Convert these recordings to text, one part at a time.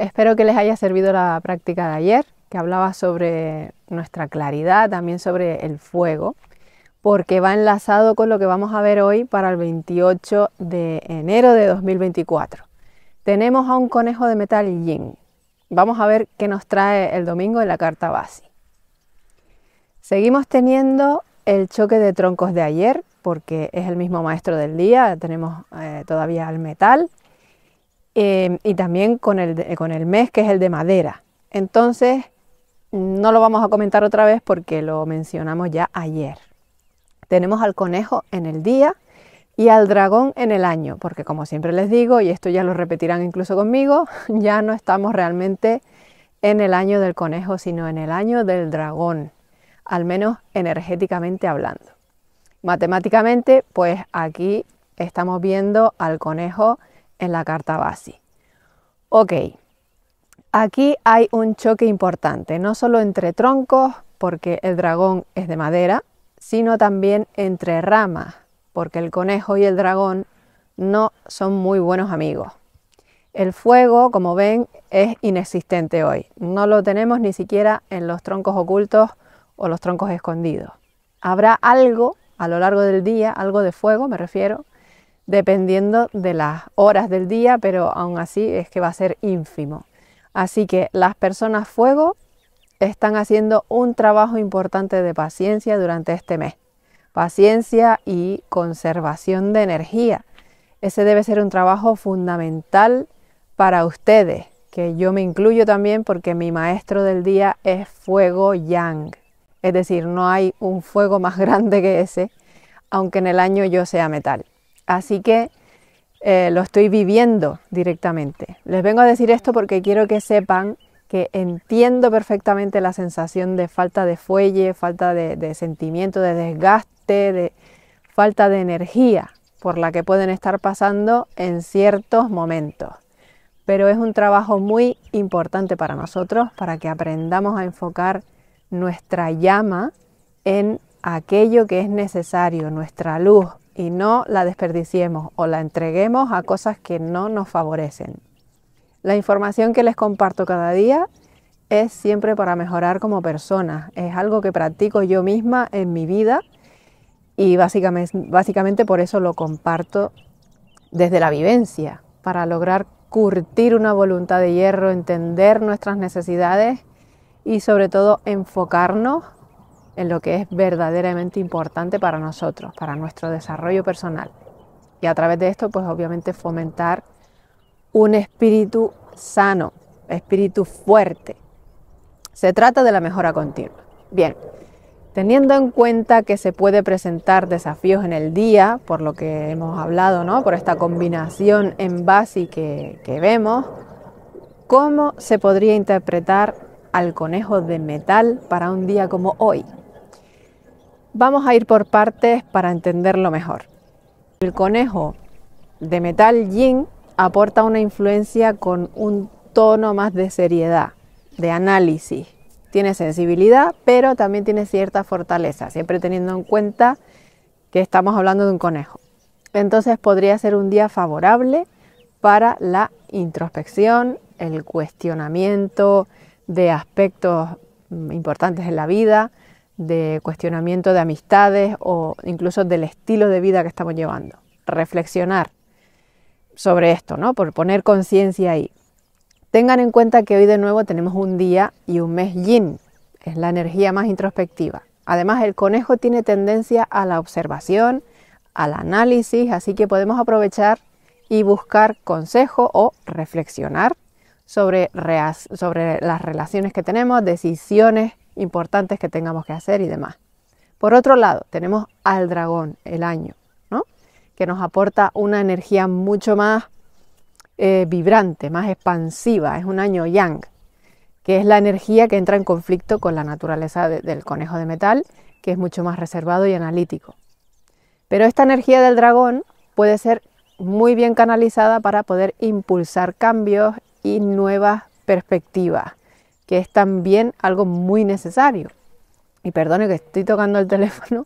Espero que les haya servido la práctica de ayer, que hablaba sobre nuestra claridad, también sobre el fuego, porque va enlazado con lo que vamos a ver hoy para el 28 de enero de 2024. Tenemos a un conejo de metal yin. Vamos a ver qué nos trae el domingo en la carta base. Seguimos teniendo el choque de troncos de ayer, porque es el mismo maestro del día, tenemos eh, todavía al metal Em, y también con el, con el mes que es el de madera. Entonces, no lo vamos a comentar otra vez porque lo mencionamos ya ayer. Tenemos al conejo en el día y al dragón en el año, porque como siempre les digo, y esto ya lo repetirán incluso conmigo, ya no estamos realmente en el año del conejo, sino en el año del dragón, al menos energéticamente hablando. Matemáticamente, pues aquí estamos viendo al conejo en la carta base. Ok, aquí hay un choque importante, no solo entre troncos, porque el dragón es de madera, sino también entre ramas, porque el conejo y el dragón no son muy buenos amigos. El fuego, como ven, es inexistente hoy. No lo tenemos ni siquiera en los troncos ocultos o los troncos escondidos. Habrá algo a lo largo del día, algo de fuego, me refiero, dependiendo de las horas del día, pero aún así es que va a ser ínfimo. Así que las personas fuego están haciendo un trabajo importante de paciencia durante este mes. Paciencia y conservación de energía. Ese debe ser un trabajo fundamental para ustedes, que yo me incluyo también porque mi maestro del día es fuego yang. Es decir, no hay un fuego más grande que ese, aunque en el año yo sea metal. Así que eh, lo estoy viviendo directamente. Les vengo a decir esto porque quiero que sepan que entiendo perfectamente la sensación de falta de fuelle, falta de sentimiento, de desgaste, de falta de energía por la que pueden estar pasando en ciertos momentos pero es un trabajo muy importante para nosotros, para que aprendamos a enfocar nuestra llama en aquello que es necesario, nuestra luz, y no la desperdiciemos o la entreguemos a cosas que no nos favorecen. La información que les comparto cada día es siempre para mejorar como persona, es algo que practico yo misma en mi vida y básicamente, básicamente por eso lo comparto desde la vivencia, para lograr curtir una voluntad de hierro, entender nuestras necesidades y sobre todo enfocarnos en lo que es verdaderamente importante para nosotros, para nuestro desarrollo personal. Y a través de esto, pues obviamente fomentar un espíritu sano, espíritu fuerte. Se trata de la mejora continua. Bien, teniendo en cuenta que se puede presentar desafíos en el día, por lo que hemos hablado, ¿no? Por esta combinación en base que, que vemos, ¿cómo se podría interpretar al conejo de metal para un día como hoy? Vamos a ir por partes para entenderlo mejor. El conejo de metal yin aporta una influencia con un tono más de seriedad, de análisis. Tiene sensibilidad, pero también tiene cierta fortaleza, siempre teniendo en cuenta que estamos hablando de un conejo. Entonces podría ser un día favorable para la introspección, el cuestionamiento de aspectos mm, importantes en la vida, de cuestionamiento de amistades o incluso del estilo de vida que estamos llevando. Reflexionar sobre esto, ¿no? Por poner conciencia ahí. Tengan en cuenta que hoy de nuevo tenemos un día y un mes yin, es la energía más introspectiva. Además, el conejo tiene tendencia a la observación, al análisis, así que podemos aprovechar y buscar consejo o reflexionar sobre, sobre las relaciones que tenemos, decisiones importantes que tengamos que hacer y demás. Por otro lado, tenemos al dragón, el año, que nos aporta una energía mucho más eh, vibrante, más expansiva, es un año yang, que es la energía que entra en conflicto con la naturaleza del conejo de metal, que es mucho más reservado y analítico. Pero esta energía del dragón puede ser muy bien canalizada para poder impulsar cambios y nuevas perspectivas que es también algo muy necesario. Y perdone que estoy tocando el teléfono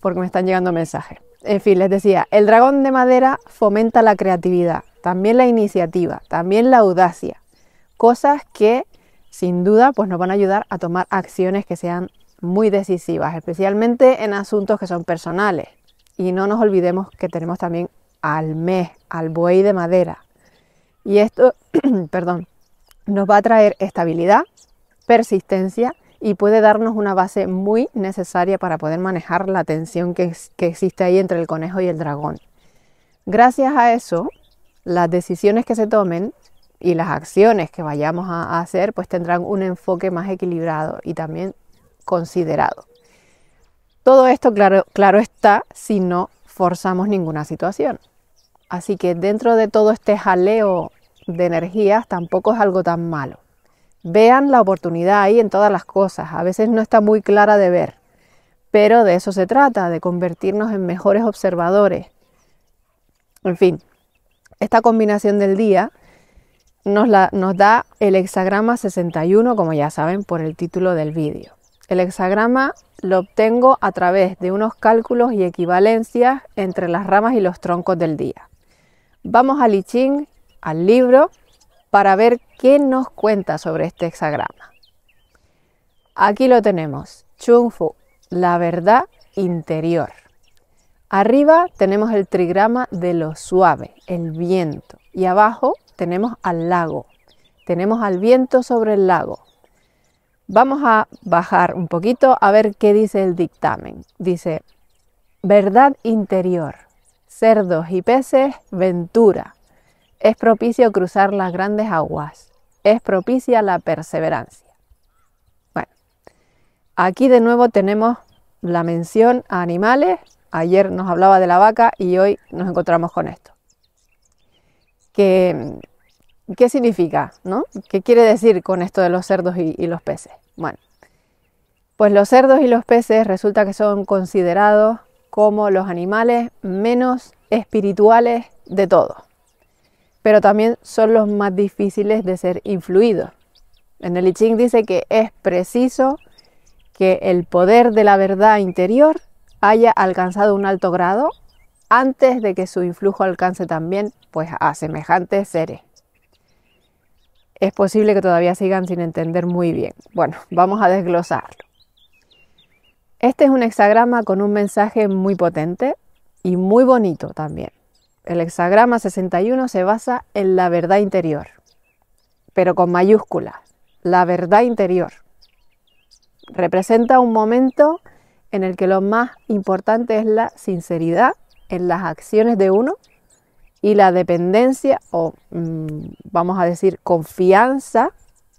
porque me están llegando mensajes. En fin, les decía, el dragón de madera fomenta la creatividad, también la iniciativa, también la audacia, cosas que sin duda pues nos van a ayudar a tomar acciones que sean muy decisivas, especialmente en asuntos que son personales. Y no nos olvidemos que tenemos también al mes, al buey de madera. Y esto, perdón, nos va a traer estabilidad, persistencia y puede darnos una base muy necesaria para poder manejar la tensión que, existe ahí entre el conejo y el dragón. Gracias a eso, las decisiones que se tomen y las acciones que vayamos a, hacer pues tendrán un enfoque más equilibrado y también considerado. Todo esto claro está si no forzamos ninguna situación. Así que dentro de todo este jaleo de energías tampoco es algo tan malo. Vean la oportunidad ahí en todas las cosas. A veces no está muy clara de ver, pero de eso se trata, de convertirnos en mejores observadores. En fin, esta combinación del día nos, nos da el hexagrama 61, como ya saben por el título del vídeo. El hexagrama lo obtengo a través de unos cálculos y equivalencias entre las ramas y los troncos del día. Vamos a liching al libro para ver qué nos cuenta sobre este hexagrama. Aquí lo tenemos, Chung Fu, la verdad interior. Arriba tenemos el trigrama de lo suave, el viento, y abajo tenemos al lago, tenemos al viento sobre el lago. Vamos a bajar un poquito a ver qué dice el dictamen. Dice, verdad interior, cerdos y peces, ventura, es propicio cruzar las grandes aguas. Es propicia la perseverancia. Bueno, aquí de nuevo tenemos la mención a animales. Ayer nos hablaba de la vaca y hoy nos encontramos con esto. ¿Qué, qué significa? ¿no? ¿Qué quiere decir con esto de los cerdos y los peces? Bueno, pues los cerdos y los peces resulta que son considerados como los animales menos espirituales de todos pero también son los más difíciles de ser influidos. En el I Ching dice que es preciso que el poder de la verdad interior haya alcanzado un alto grado antes de que su influjo alcance también pues a semejantes seres. Es posible que todavía sigan sin entender muy bien. Bueno, vamos a desglosarlo. Este es un hexagrama con un mensaje muy potente y muy bonito también. El hexagrama 61 se basa en la verdad interior, pero con mayúsculas, la verdad interior. Representa un momento en el que lo más importante es la sinceridad en las acciones de uno y la dependencia o mm, vamos a decir confianza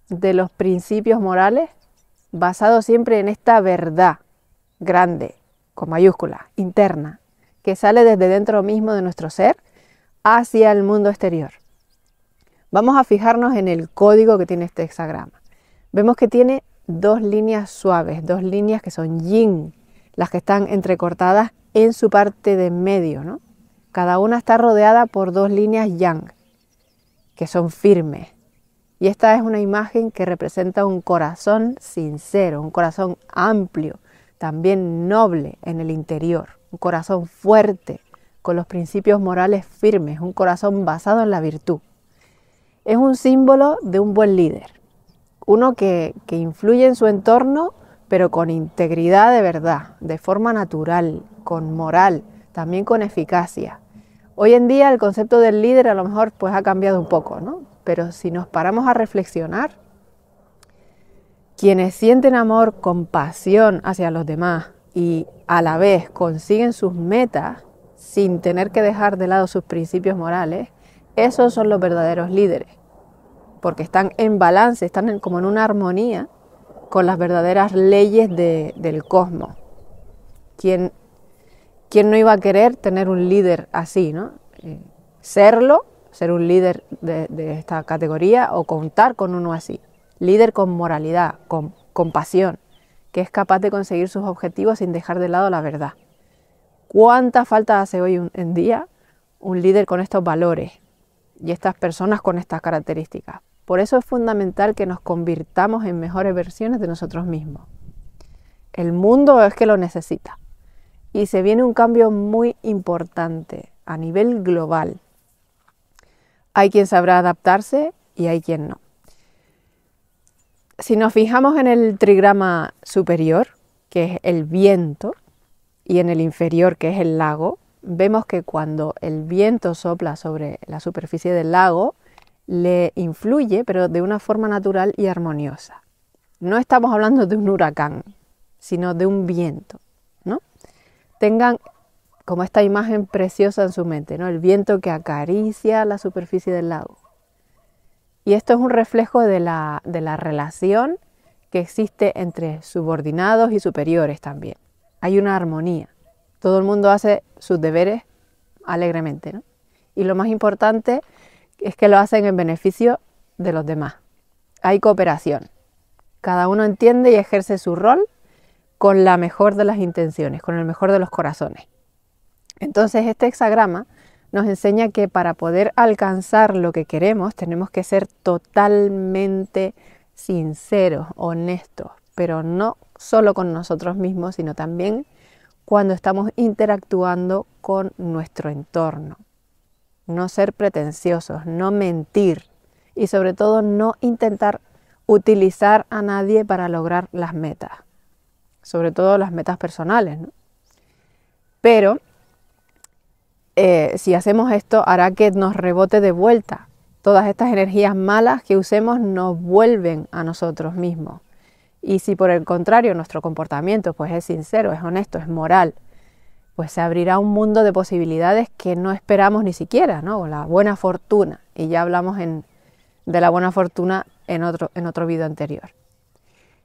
de los principios morales basado siempre en esta verdad grande, con mayúscula, interna, que sale desde dentro mismo de nuestro ser hacia el mundo exterior. Vamos a fijarnos en el código que tiene este hexagrama. Vemos que tiene dos líneas suaves, dos líneas que son yin, las que están entrecortadas en su parte de medio. ¿no? Cada una está rodeada por dos líneas yang, que son firmes. Y esta es una imagen que representa un corazón sincero, un corazón amplio, también noble en el interior, un corazón fuerte, con los principios morales firmes, un corazón basado en la virtud. Es un símbolo de un buen líder, uno que, influye en su entorno, pero con integridad de verdad, de forma natural, con moral, también con eficacia. Hoy en día el concepto del líder a lo mejor pues ha cambiado un poco, ¿no? Pero si nos paramos a reflexionar, quienes sienten amor, compasión hacia los demás y a la vez consiguen sus metas sin tener que dejar de lado sus principios morales, esos son los verdaderos líderes, porque están en balance, están como en una armonía con las verdaderas leyes del cosmos. ¿Quién, no iba a querer tener un líder así, no? Eh, serlo, ser un líder de esta categoría o contar con uno así líder con moralidad, con compasión, que es capaz de conseguir sus objetivos sin dejar de lado la verdad. ¿Cuánta falta hace hoy en día un líder con estos valores y estas personas con estas características? Por eso es fundamental que nos convirtamos en mejores versiones de nosotros mismos. El mundo es que lo necesita. Y se viene un cambio muy importante a nivel global. Hay quien sabrá adaptarse y hay quien no. Si nos fijamos en el trigrama superior, que es el viento, y en el inferior, que es el lago, vemos que cuando el viento sopla sobre la superficie del lago, le influye, pero de una forma natural y armoniosa. No estamos hablando de un huracán, sino de un viento, ¿no? Tengan como esta imagen preciosa en su mente, ¿no? El viento que acaricia la superficie del lago. Y esto es un reflejo de la, de la relación que existe entre subordinados y superiores también. Hay una armonía. Todo el mundo hace sus deberes alegremente. Y lo más importante es que lo hacen en beneficio de los demás. Hay cooperación. Cada uno entiende y ejerce su rol con la mejor de las intenciones, con el mejor de los corazones. Entonces este hexagrama nos enseña que para poder alcanzar lo que queremos tenemos que ser totalmente sinceros, honestos, pero no solo con nosotros mismos, sino también cuando estamos interactuando con nuestro entorno. No ser pretenciosos, no mentir y sobre todo no intentar utilizar a nadie para lograr las metas, sobre todo las metas personales. ¿no? Pero eh, si hacemos esto hará que nos rebote de vuelta. Todas estas energías malas que usemos nos vuelven a nosotros mismos. Y si por el contrario nuestro comportamiento pues es sincero, es honesto, es moral, pues se abrirá un mundo de posibilidades que no esperamos ni siquiera, ¿no? La buena fortuna. Y ya hablamos de la buena fortuna en otro, en otro video anterior.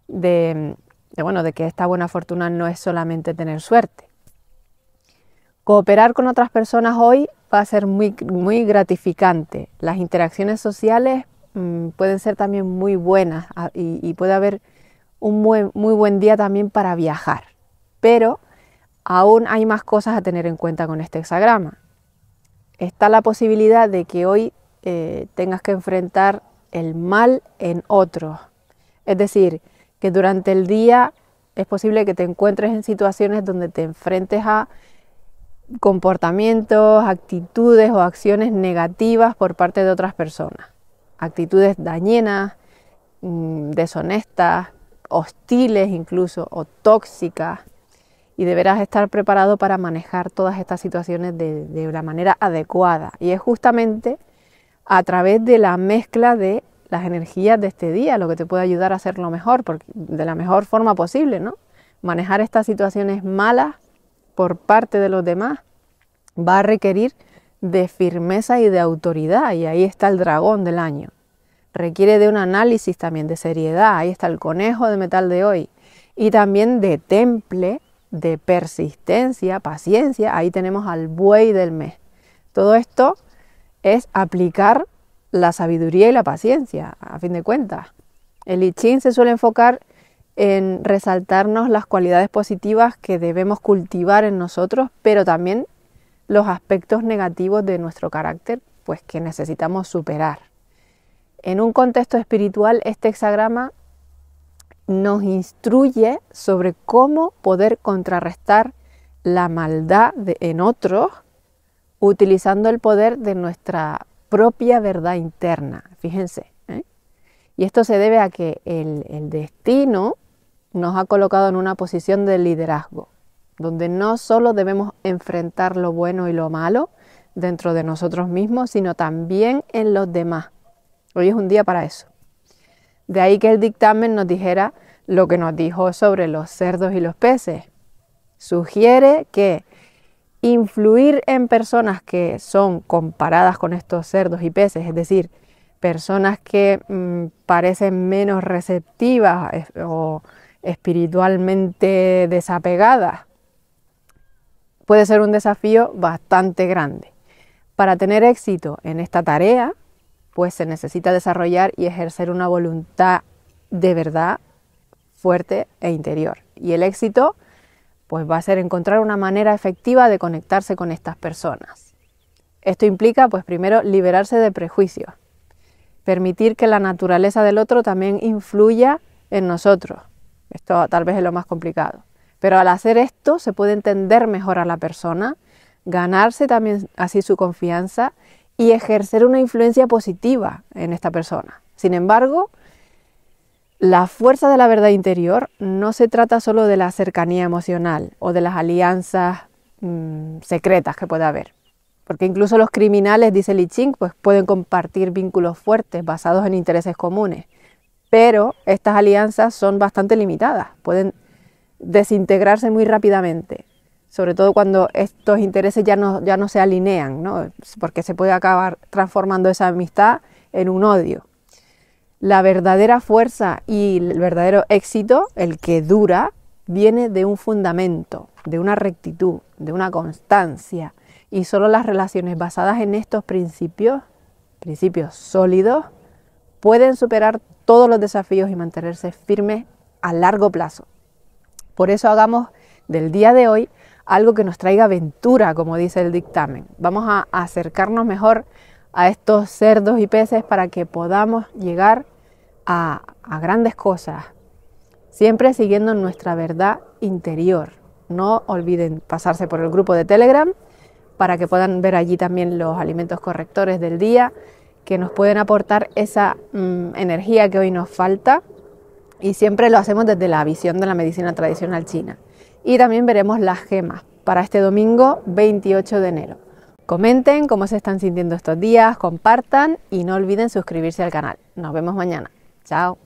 de, bueno, de que esta buena fortuna no es solamente tener suerte, Cooperar con otras personas hoy va a ser muy, muy gratificante. Las interacciones sociales mm, pueden ser también muy buenas ah, y, puede haber un muy, buen día también para viajar. Pero aún hay más cosas a tener en cuenta con este hexagrama. Está la posibilidad de que hoy eh, tengas que enfrentar el mal en otros. Es decir, que durante el día es posible que te encuentres en situaciones donde te enfrentes a comportamientos, actitudes o acciones negativas por parte de otras personas. Actitudes dañinas, mm, deshonestas, hostiles incluso o tóxicas. Y deberás estar preparado para manejar todas estas situaciones de, de la manera adecuada. Y es justamente a través de la mezcla de las energías de este día lo que te puede ayudar a hacerlo mejor, de la mejor forma posible, ¿no? Manejar estas situaciones malas por parte de los demás va a requerir de firmeza y de autoridad, y ahí está el dragón del año. Requiere de un análisis también de seriedad, ahí está el conejo de metal de hoy, y también de temple, de persistencia, paciencia, ahí tenemos al buey del mes. Todo esto es aplicar la sabiduría y la paciencia, a fin de cuentas. El I se suele enfocar en resaltarnos las cualidades positivas que debemos cultivar en nosotros, pero también los aspectos negativos de nuestro carácter, pues que necesitamos superar. En un contexto espiritual, este hexagrama nos instruye sobre cómo poder contrarrestar la maldad en otros utilizando el poder de nuestra propia verdad interna. Fíjense, ¿eh? y esto se debe a que el, destino nos ha colocado en una posición de liderazgo, donde no solo debemos enfrentar lo bueno y lo malo dentro de nosotros mismos, sino también en los demás. Hoy es un día para eso. De ahí que el dictamen nos dijera lo que nos dijo sobre los cerdos y los peces. Sugiere que influir en personas que son comparadas con estos cerdos y peces, es decir, personas que mm, parecen menos receptivas eh, o espiritualmente desapegada, puede ser un desafío bastante grande. Para tener éxito en esta tarea, pues se necesita desarrollar y ejercer una voluntad de verdad fuerte e interior. Y el éxito, pues va a ser encontrar una manera efectiva de conectarse con estas personas. Esto implica, pues primero, liberarse de prejuicios, permitir que la naturaleza del otro también influya en nosotros, esto tal vez es lo más complicado. Pero al hacer esto se puede entender mejor a la persona, ganarse también así su confianza y ejercer una influencia positiva en esta persona. Sin embargo, la fuerza de la verdad interior no se trata solo de la cercanía emocional o de las alianzas mm, secretas que pueda haber. Porque incluso los criminales, dice Li Ching, pues pueden compartir vínculos fuertes basados en intereses comunes pero estas alianzas son bastante limitadas, pueden desintegrarse muy rápidamente, sobre todo cuando estos intereses ya no, ya no se alinean, porque se puede acabar transformando esa amistad en un odio. La verdadera fuerza y el verdadero éxito, el que dura, viene de un fundamento, de una rectitud, de una constancia. Y solo las relaciones basadas en estos principios, principios sólidos, pueden superar todos los desafíos y mantenerse firmes a largo plazo. Por eso hagamos del día de hoy algo que nos traiga aventura, como dice el dictamen. Vamos a acercarnos mejor a estos cerdos y peces para que podamos llegar a, a grandes cosas, siempre siguiendo nuestra verdad interior. No olviden pasarse por el grupo de Telegram para que puedan ver allí también los alimentos correctores del día que nos pueden aportar esa mm, energía que hoy nos falta y siempre lo hacemos desde la visión de la medicina tradicional china. Y también veremos las gemas para este domingo 28 de enero. Comenten cómo se están sintiendo estos días, compartan y no olviden suscribirse al canal. Nos vemos mañana. Chao.